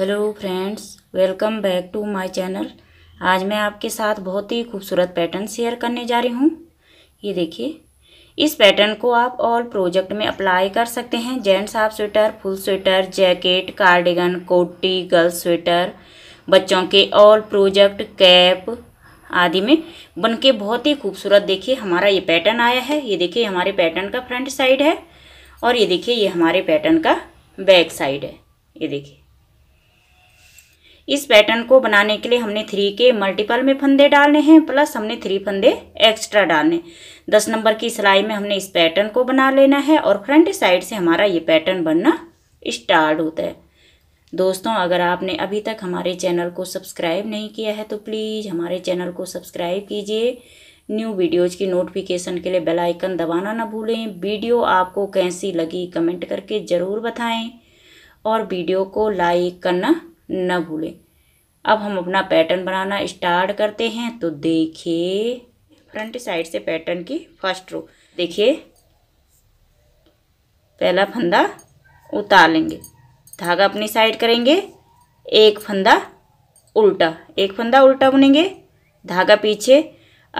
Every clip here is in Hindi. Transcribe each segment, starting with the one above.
hello friends welcome back to my channel आज मैं आपके साथ बहुत ही खूबसूरत पैटर्न शेयर करने जा रही हूँ ये देखिए इस पैटर्न को आप ऑल प्रोजेक्ट में अप्लाई कर सकते हैं gents half sweater full sweater jacket cardigan कोटी गर्ल्स स्वेटर बच्चों के ऑल प्रोजेक्ट कैप आदि में बन के बहुत ही खूबसूरत देखिए हमारा ये पैटर्न आया है ये देखिए हमारे पैटर्न का फ्रंट साइड है और ये देखिए ये हमारे पैटर्न का बैक साइड है ये देखिए इस पैटर्न को बनाने के लिए हमने थ्री के मल्टीपल में फंदे डालने हैं प्लस हमने थ्री फंदे एक्स्ट्रा डालने दस नंबर की सिलाई में हमने इस पैटर्न को बना लेना है और फ्रंट साइड से हमारा ये पैटर्न बनना स्टार्ट होता है दोस्तों अगर आपने अभी तक हमारे चैनल को सब्सक्राइब नहीं किया है तो प्लीज़ हमारे चैनल को सब्सक्राइब कीजिए न्यू वीडियोज़ की नोटिफिकेशन के लिए बेल आइकन दबाना ना भूलें वीडियो आपको कैसी लगी कमेंट करके ज़रूर बताएं और वीडियो को लाइक करना न भूलें अब हम अपना पैटर्न बनाना स्टार्ट करते हैं तो देखिए फ्रंट साइड से पैटर्न की फर्स्ट रो देखिए पहला फंदा उतार लेंगे धागा अपनी साइड करेंगे एक फंदा उल्टा एक फंदा उल्टा बुनेंगे धागा पीछे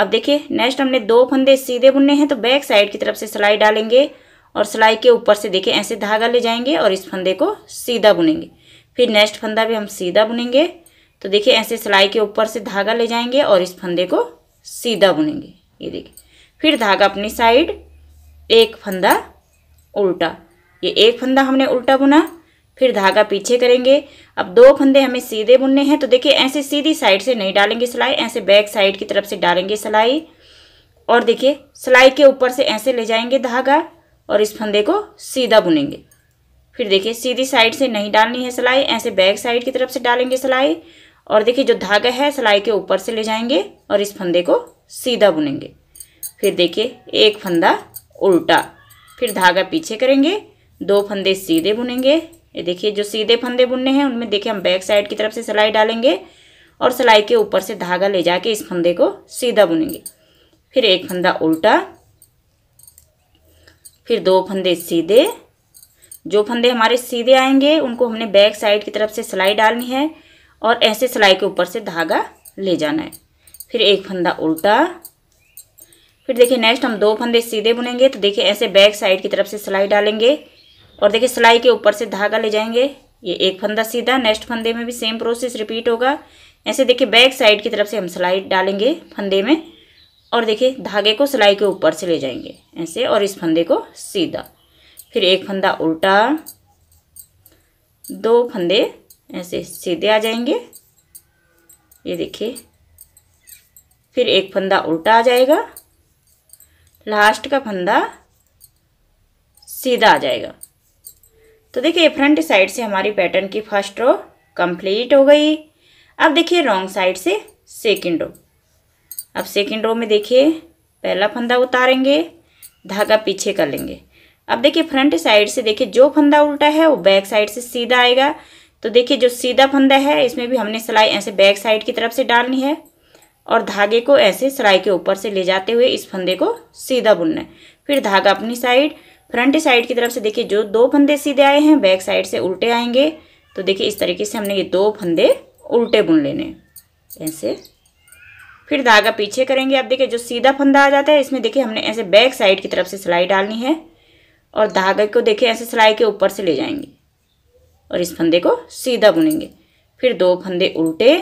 अब देखिए नेक्स्ट हमने दो फंदे सीधे बुनने हैं तो बैक साइड की तरफ से सिलाई डालेंगे और सिलाई के ऊपर से देखिए ऐसे धागा ले जाएंगे और इस फंदे को सीधा बुनेंगे फिर नेक्स्ट फंदा भी हम सीधा बुनेंगे तो देखिए ऐसे सिलाई के ऊपर से धागा ले जाएंगे और इस फंदे को सीधा बुनेंगे ये देखिए फिर धागा अपनी साइड एक फंदा उल्टा ये एक फंदा हमने उल्टा बुना फिर धागा पीछे करेंगे अब दो फंदे हमें सीधे बुनने हैं तो देखिए ऐसे सीधी साइड से नहीं डालेंगे सिलाई ऐसे बैक साइड की तरफ से डालेंगे सिलाई और देखिए सिलाई के ऊपर से ऐसे ले जाएंगे धागा और इस फंदे को सीधा बुनेंगे फिर देखिए सीधी साइड से नहीं डालनी है सिलाई ऐसे बैक साइड की तरफ से डालेंगे सिलाई और देखिए जो धागा है सिलाई के ऊपर से ले जाएंगे और इस फंदे को सीधा बुनेंगे फिर देखिए एक फंदा उल्टा फिर धागा पीछे करेंगे दो फंदे सीधे बुनेंगे ये देखिए जो सीधे फंदे बुनने हैं उनमें देखिए हम बैक साइड की तरफ से सिलाई डालेंगे और सिलाई के ऊपर से धागा ले जाके इस फंदे को सीधा बुनेंगे फिर एक फंदा उल्टा फिर दो फंदे सीधे जो फंदे हमारे सीधे आएंगे उनको हमने बैक साइड की तरफ से सिलाई डालनी है और ऐसे सिलाई के ऊपर से धागा ले जाना है फिर एक फंदा उल्टा फिर देखिए नेक्स्ट हम दो फंदे सीधे बुनेंगे तो देखिए ऐसे बैक साइड की तरफ से सिलाई डालेंगे और देखिए सिलाई के ऊपर से धागा ले जाएंगे ये एक फंदा सीधा नेक्स्ट फंदे में भी सेम प्रोसेस रिपीट होगा ऐसे देखिए बैक साइड की तरफ से हम सिलाई डालेंगे फंदे में और देखिए धागे को सिलाई के ऊपर से ले जाएंगे ऐसे और इस फंदे को सीधा फिर एक फंदा उल्टा दो फंदे ऐसे सीधे आ जाएंगे ये देखिए फिर एक फंदा उल्टा आ जाएगा लास्ट का फंदा सीधा आ जाएगा तो देखिए फ्रंट साइड से हमारी पैटर्न की फर्स्ट रो कंप्लीट हो गई अब देखिए रॉन्ग साइड से सेकंड रो अब सेकंड रो में देखिए पहला फंदा उतारेंगे धागा पीछे कर लेंगे अब देखिए फ्रंट साइड से देखिए जो फंदा उल्टा है वो बैक साइड से सीधा आएगा तो देखिए जो सीधा फंदा है इसमें भी हमने सिलाई ऐसे बैक साइड की तरफ से डालनी है और धागे को ऐसे सिलाई के ऊपर से ले जाते हुए इस फंदे को सीधा बुनना है फिर धागा अपनी साइड फ्रंट साइड की तरफ से देखिए जो दो फंदे सीधे आए हैं बैक साइड से उल्टे आएंगे तो देखिए इस तरीके से हमने ये दो फंदे उल्टे बुन लेने ऐसे फिर धागा पीछे करेंगे अब देखिए जो सीधा फंदा आ जाता है इसमें देखिए हमने ऐसे बैक साइड की तरफ से सिलाई डालनी है और धागे को देखें ऐसे सिलाई के ऊपर से ले जाएंगे और इस फंदे को सीधा बुनेंगे फिर दो फंदे उल्टे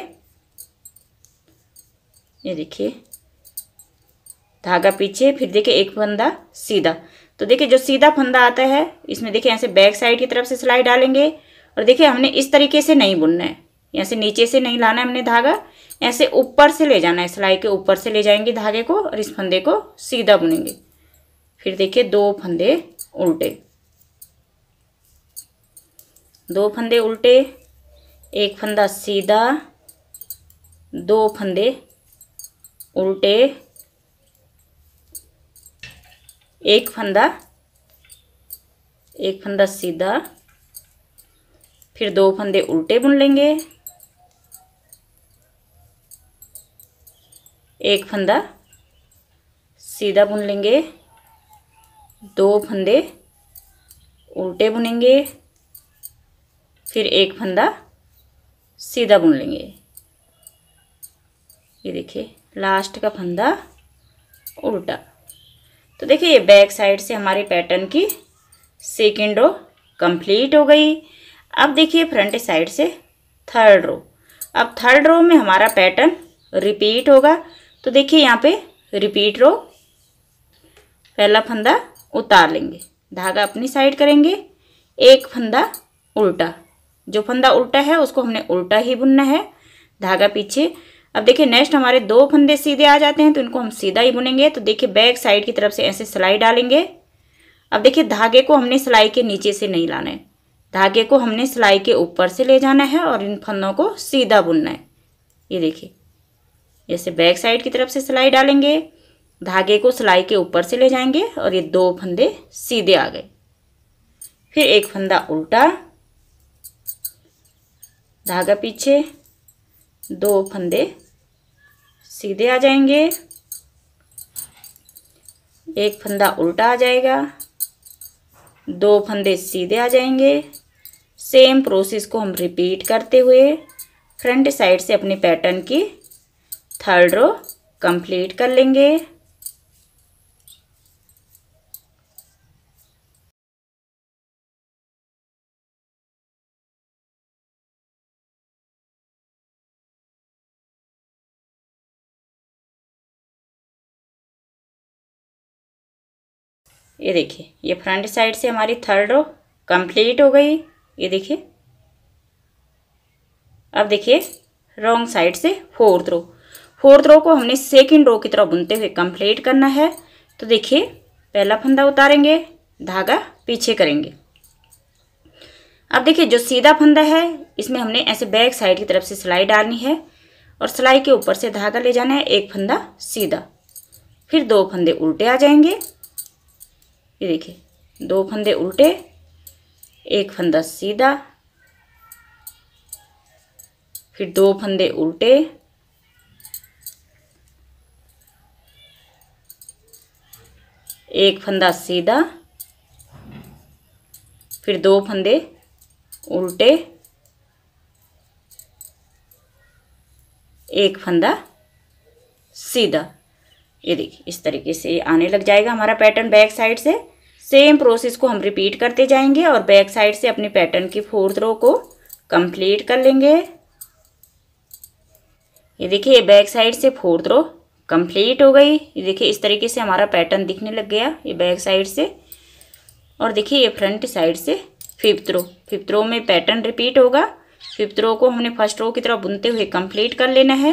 ये देखिए धागा पीछे फिर देखिए एक फंदा सीधा तो देखिए जो सीधा फंदा आता है इसमें देखिए ऐसे बैक साइड की तरफ से सिलाई डालेंगे और देखिए हमने इस तरीके से नहीं बुनना है ऐसे नीचे से नहीं लाना है हमने धागा ऐसे ऊपर से ले जाना है सिलाई के ऊपर से ले जाएंगे धागे को और इस फंदे को सीधा बुनेंगे फिर देखिए दो फंदे उल्टे दो फंदे उल्टे एक फंदा सीधा दो फंदे उल्टे एक फंदा एक फंदा सीधा फिर दो फंदे उल्टे बुन लेंगे एक फंदा सीधा बुन लेंगे दो फंदे उल्टे बुनेंगे फिर एक फंदा सीधा बुन लेंगे ये देखिए लास्ट का फंदा उल्टा तो देखिए ये बैक साइड से हमारे पैटर्न की सेकेंड रो कंप्लीट हो गई अब देखिए फ्रंट साइड से थर्ड रो अब थर्ड रो में हमारा पैटर्न रिपीट होगा तो देखिए यहाँ पे रिपीट रो पहला फंदा उतार लेंगे धागा अपनी साइड करेंगे एक फंदा उल्टा जो फंदा उल्टा है उसको हमने उल्टा ही बुनना है धागा पीछे अब देखिए नेक्स्ट हमारे दो फंदे सीधे आ जाते हैं तो इनको हम सीधा ही बुनेंगे तो देखिए बैक साइड की तरफ से ऐसे सिलाई डालेंगे अब देखिए धागे को हमने सिलाई के नीचे से नहीं लाना है धागे को हमने सिलाई के ऊपर से ले जाना है और इन फंदों को सीधा बुनना है ये देखिए जैसे बैक साइड की तरफ से सिलाई डालेंगे धागे को सिलाई के ऊपर से ले जाएंगे और ये दो फंदे सीधे आ गए फिर एक फंदा उल्टा धागा पीछे दो फंदे सीधे आ जाएंगे एक फंदा उल्टा आ जाएगा दो फंदे सीधे आ जाएंगे सेम प्रोसेस को हम रिपीट करते हुए फ्रंट साइड से अपने पैटर्न की थर्ड रो कंप्लीट कर लेंगे ये देखिए ये फ्रंट साइड से हमारी थर्ड रो कंप्लीट हो गई ये देखिए अब देखिए रॉन्ग साइड से फोर्थ रो फोर्थ रो को हमने सेकंड रो की तरफ बुनते हुए कंप्लीट करना है तो देखिए पहला फंदा उतारेंगे धागा पीछे करेंगे अब देखिए जो सीधा फंदा है इसमें हमने ऐसे बैक साइड की तरफ से सिलाई डालनी है और सिलाई के ऊपर से धागा ले जाना है एक फंदा सीधा फिर दो फंदे उल्टे आ जाएंगे ये देखिए दो फंदे उल्टे एक फंदा सीधा फिर दो फंदे उल्टे एक फंदा सीधा फिर दो फंदे उल्टे एक फंदा सीधा ये देखिए इस तरीके से आने लग जाएगा हमारा पैटर्न बैक साइड से सेम प्रोसेस को हम रिपीट करते जाएंगे और बैक साइड से अपने पैटर्न की फोर्थ रो को कंप्लीट कर लेंगे ये देखिए बैक साइड से फोर्थ रो कंप्लीट हो गई ये देखिए इस तरीके से हमारा पैटर्न दिखने लग गया ये बैक साइड से और देखिए ये फ्रंट साइड से फिफ्थ रो फिफ्थ रो में पैटर्न रिपीट होगा फिफ्थ रो को हमने फर्स्ट रो की तरफ बुनते हुए कंप्लीट कर लेना है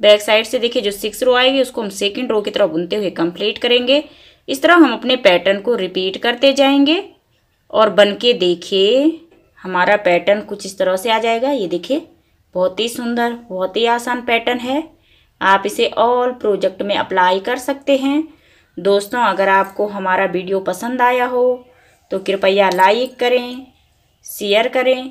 बैक साइड से देखिए जो सिक्स रो आएगी उसको हम सेकेंड रो की तरह बुनते हुए कंप्लीट करेंगे इस तरह हम अपने पैटर्न को रिपीट करते जाएंगे और बन के देखिए हमारा पैटर्न कुछ इस तरह से आ जाएगा ये देखिए बहुत ही सुंदर बहुत ही आसान पैटर्न है आप इसे ऑल प्रोजेक्ट में अप्लाई कर सकते हैं दोस्तों अगर आपको हमारा वीडियो पसंद आया हो तो कृपया लाइक करें शेयर करें